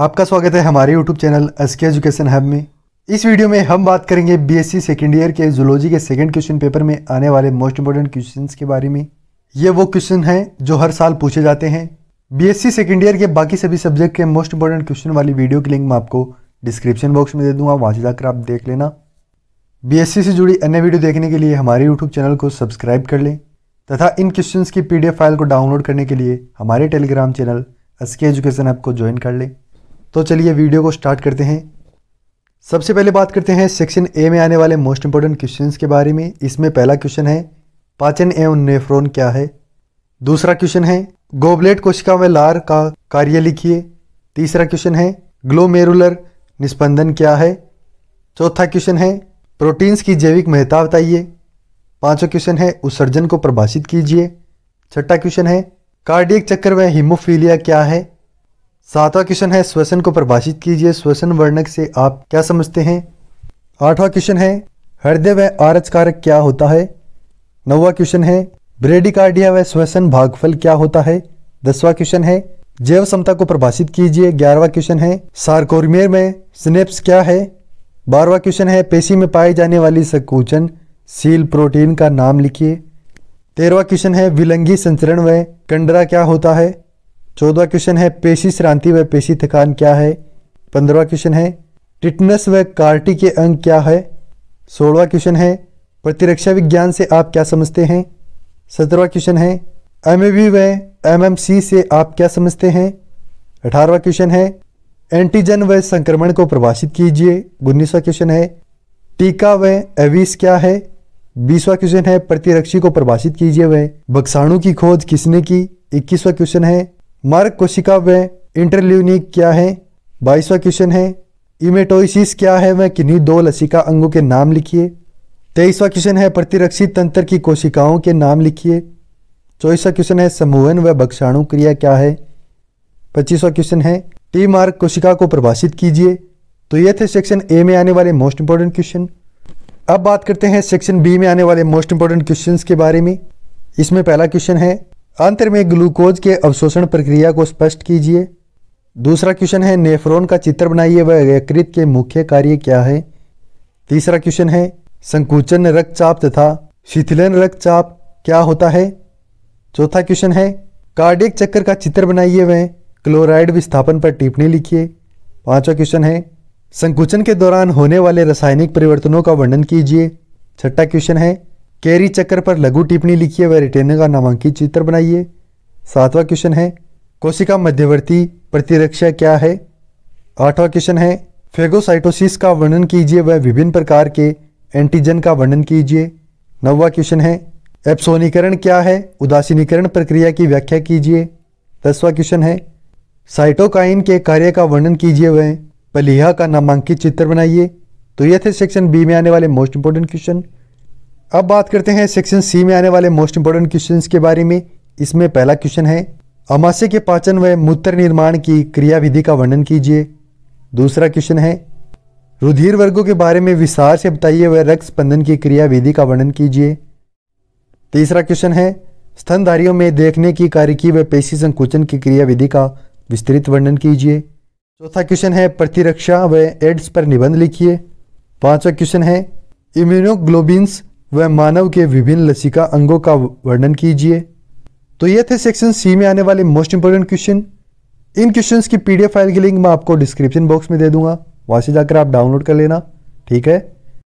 आपका स्वागत है हमारे YouTube channel S K education hub में इस वीडियो में हम बात करेंगे B S C second year के जुलॉजी के सेकेंड क्वेश्चन पेपर में आने वाले मोस्ट इंपॉर्टेंट क्वेश्चन के बारे में ये वो क्वेश्चन हैं जो हर साल पूछे जाते हैं B S C second year के बाकी सभी सब्जेक्ट के मोस्ट इंपॉर्टेंट क्वेश्चन वाली वीडियो की लिंक मैं आपको डिस्क्रिप्शन बॉक्स में दे दूंगा वहाँ से जाकर आप देख लेना बी एस सी से जुड़ी अन्य वीडियो देखने के लिए हमारे यूट्यूब चैनल को सब्सक्राइब कर लें तथा इन क्वेश्चन की पी डी एफ फाइल को डाउनलोड करने के लिए हमारे Telegram channel S K education app को ज्वाइन कर लें तो चलिए वीडियो को स्टार्ट करते हैं सबसे पहले बात करते हैं सेक्शन ए में आने वाले मोस्ट इंपॉर्टेंट क्वेश्चन के बारे में इसमें पहला क्वेश्चन है पाचन एवं नेफ्रोन क्या है दूसरा क्वेश्चन है गोबलेट कोशिका में लार का कार्य लिखिए तीसरा क्वेश्चन है ग्लोमेरुलर निस्पंदन क्या है चौथा क्वेश्चन है प्रोटीन्स की जैविक महत्ता बताइए पांचवा क्वेश्चन है उत्सर्जन को प्रभाषित कीजिए छठा क्वेश्चन है कार्डियक चक्कर में हीमोफीलिया क्या है सातवां क्वेश्चन है श्वसन को परिभाषित कीजिए श्वसन वर्णक से आप क्या समझते हैं आठवां क्वेश्चन है हृदय व आरच कारक क्या होता है नौवा क्वेश्चन है ब्रेडिकार्डिया व श्वसन भागफल क्या होता है दसवां क्वेश्चन है जैव समता को परिभाषित कीजिए ग्यारहवा क्वेश्चन है सार्कोरमेर में स्नेप्स क्या है बारहवा क्वेश्चन है पेशी में पाए जाने वाली संकोचन सील प्रोटीन का नाम लिखिए तेरहवा क्वेश्चन है विलंगी संचरण व कंडरा क्या होता है चौदवा क्वेश्चन है पेशी श्रांति व पेशी थकान क्या है पंद्रवा क्वेश्चन है टिटनस व कार्टी के अंग क्या है सोलवा क्वेश्चन है प्रतिरक्षा विज्ञान से आप क्या समझते हैं सत्रहवा क्वेश्चन है एम व एम से आप क्या समझते हैं अठारहवा क्वेश्चन है एंटीजन व संक्रमण को प्रभाषित कीजिए उन्नीसवा क्वेश्चन है टीका व एविस क्या है बीसवा क्वेश्चन है प्रतिरक्षी को प्रभाषित कीजिए वह बक्साणु की खोज किसने की इक्कीसवा क्वेश्चन है मार्ग कोशिका व इंटरल्यूनिक क्या है बाईसवा क्वेश्चन है इमेटोइसिस क्या है वह किन्हीं दो लसिका अंगों के नाम लिखिए तेईसवा क्वेश्चन है प्रतिरक्षित तंत्र की कोशिकाओं के नाम लिखिए चौबीसवा क्वेश्चन है समूहन व बक्षाणु क्रिया क्या है पच्चीसवा क्वेश्चन है टी मार्ग कोशिका को प्रभाषित कीजिए तो ये थे सेक्शन ए में आने वाले मोस्ट इंपॉर्टेंट क्वेश्चन अब बात करते हैं सेक्शन बी में आने वाले मोस्ट इंपॉर्टेंट क्वेश्चन के बारे में इसमें पहला क्वेश्चन है आंतर में ग्लूकोज के अवशोषण प्रक्रिया को स्पष्ट कीजिए दूसरा क्वेश्चन है नेफ्रोन का चित्र बनाइए व यकृत के मुख्य कार्य क्या है तीसरा क्वेश्चन है संकुचन रक्तचाप तथा शिथिलन रक्तचाप क्या होता है चौथा क्वेश्चन है कार्डिक चक्कर का चित्र बनाइए व क्लोराइड विस्थापन पर टिप्पणी लिखिए पांचवा क्वेश्चन है संकुचन के दौरान होने वाले रासायनिक परिवर्तनों का वर्णन कीजिए छठा क्वेश्चन है कैरी चक्कर पर लघु टिप्पणी लिखिए व रिटेनर का नामांकित चित्र बनाइए सातवां क्वेश्चन है कोशिका मध्यवर्ती प्रतिरक्षा क्या है आठवां क्वेश्चन है फेगोसाइटोसिस का वर्णन कीजिए व विभिन्न प्रकार के एंटीजन का वर्णन कीजिए नौवा क्वेश्चन है एप्सोनीकरण क्या है उदासीनीकरण प्रक्रिया की व्याख्या कीजिए दसवां क्वेश्चन है साइटोकाइन के कार्य का वर्णन कीजिए व पलिहा का नामांकित चित्र बनाइए तो यह थे सेक्शन बी में आने वाले मोस्ट इंपोर्टेंट क्वेश्चन अब बात करते हैं सेक्शन सी में आने वाले मोस्ट इंपोर्टेंट क्वेश्चन के बारे में इसमें पहला क्वेश्चन है अमाशय के पाचन व मूत्र निर्माण की क्रियाविधि का वर्णन कीजिए दूसरा क्वेश्चन है रुधिर वर्गों के बारे में विस्तार से बताइए व रक्त स्पंदन की क्रियाविधि का वर्णन कीजिए तीसरा क्वेश्चन है स्तनधारियों में देखने की कार्यकी व पेशी संकुचन की क्रियाविधि का विस्तृत वर्णन कीजिए चौथा क्वेश्चन है प्रतिरक्षा व एड्स पर निबंध लिखिए पांचवा क्वेश्चन है इम्यूनोग्लोबिन्स वह मानव के विभिन्न लसिका अंगों का वर्णन कीजिए तो ये थे सेक्शन सी में आने वाले मोस्ट इंपोर्टेंट क्वेश्चन इन क्वेश्चंस की पीडीएफ फाइल की लिंक मैं आपको डिस्क्रिप्शन बॉक्स में दे दूंगा वहां से जाकर आप डाउनलोड कर लेना ठीक है